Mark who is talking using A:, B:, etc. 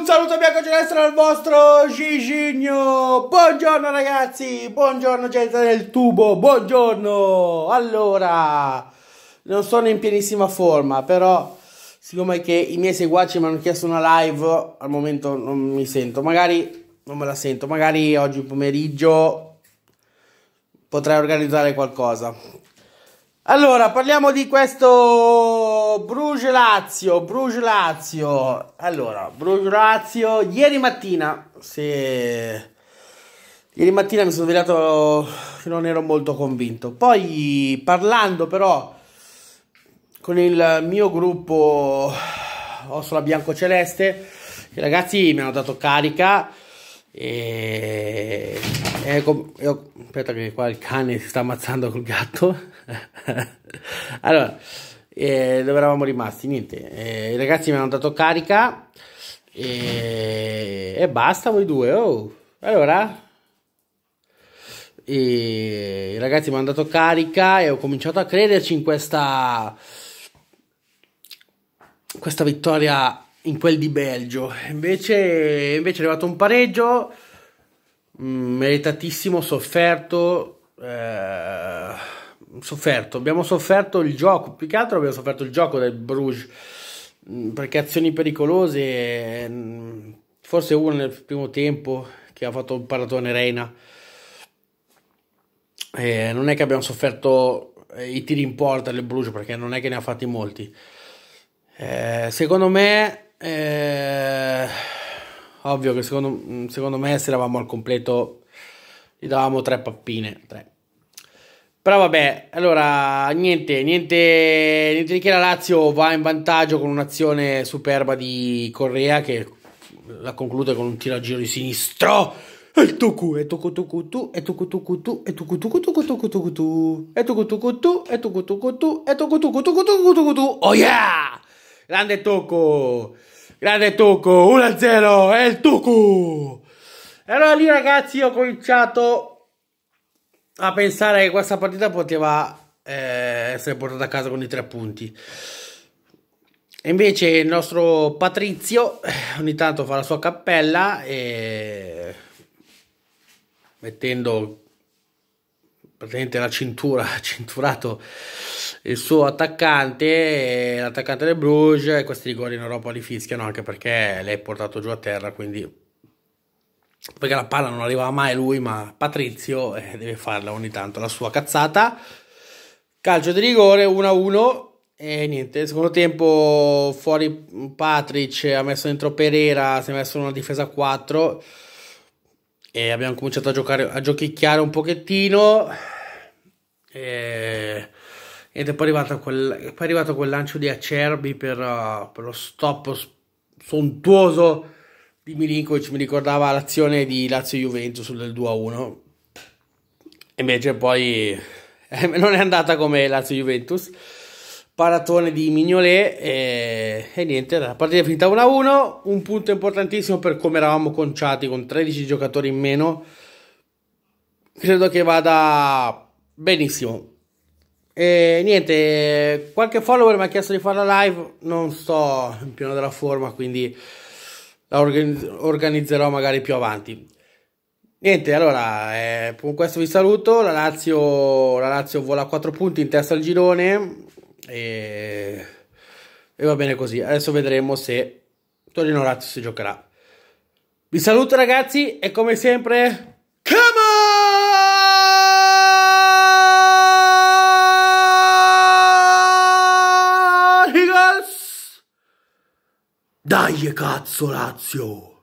A: Un saluto bianco celeste dal vostro Gigigno. Buongiorno ragazzi, buongiorno gente del tubo, buongiorno. Allora, non sono in pienissima forma, però siccome che i miei seguaci mi hanno chiesto una live, al momento non mi sento, magari non me la sento, magari oggi pomeriggio potrei organizzare qualcosa. Allora, parliamo di questo Bruges Lazio, Bruges Lazio. Allora, Bruges Lazio ieri mattina, se ieri mattina mi sono svegliato non ero molto convinto. Poi parlando però con il mio gruppo Ossola Bianco Celeste, i ragazzi mi hanno dato carica e è eh, io, aspetta che qua il cane si sta ammazzando col gatto allora eh, dove eravamo rimasti niente eh, i ragazzi mi hanno dato carica e, eh, e basta voi due oh. allora i ragazzi mi hanno dato carica e ho cominciato a crederci in questa questa vittoria in quel di Belgio invece, invece è arrivato un pareggio meritatissimo, sofferto. Eh, sofferto. Abbiamo sofferto il gioco, più che altro abbiamo sofferto il gioco del Bruges mm, perché azioni pericolose, mm, forse uno nel primo tempo che ha fatto un paratone Reina. Eh, non è che abbiamo sofferto eh, i tiri in porta del Bruges perché non è che ne ha fatti molti. Eh, secondo me eh, ovvio che secondo, secondo me se eravamo al completo gli davamo tre pappine, tre. Però vabbè, allora niente, niente, niente di che la Lazio va in vantaggio con un'azione superba di Correa che la conclude con un tiro a giro di sinistro. E tucu, e tucu tucu tu, e tucu tucu tu, e tucu tucu tucu tucu tucu tu, e tucu tucu tu, e tucu tucu tu, e tucu tucu tucu tucu tucu tu. Oh yeah! Grande tocco! Grande Tucu, 1-0, è il Tucu! E allora lì ragazzi ho cominciato a pensare che questa partita poteva eh, essere portata a casa con i tre punti. E invece il nostro Patrizio eh, ogni tanto fa la sua cappella e mettendo praticamente la cintura, cinturato il suo attaccante, eh, l'attaccante del Bruges, e questi rigori in Europa li fischiano anche perché l'è portato giù a terra, quindi perché la palla non arrivava mai lui, ma Patrizio eh, deve farla ogni tanto la sua cazzata. Calcio di rigore 1-1 e niente, secondo tempo fuori Patrick ha messo dentro Pereira, si è messo in una difesa a 4 e abbiamo cominciato a giocare a giochicchiare un pochettino. E ed è poi arrivato quel, poi arrivato quel lancio di Acerbi per, uh, per lo stop sontuoso di Milinkovic, mi ricordava l'azione di Lazio-Juventus del 2-1, invece poi eh, non è andata come Lazio-Juventus, paratone di Mignolet e, e, niente, la partita è finita 1-1, un punto importantissimo per come eravamo conciati con 13 giocatori in meno, credo che vada benissimo. E niente, qualche follower mi ha chiesto di fare la live, non sto in pieno della forma, quindi la organizzerò magari più avanti. Niente, allora, eh, con questo vi saluto, la Lazio, la Lazio vola a 4 punti in testa al girone e, e va bene così, adesso vedremo se Torino Lazio si giocherà. Vi saluto ragazzi e come sempre Dai cazzo Lazio!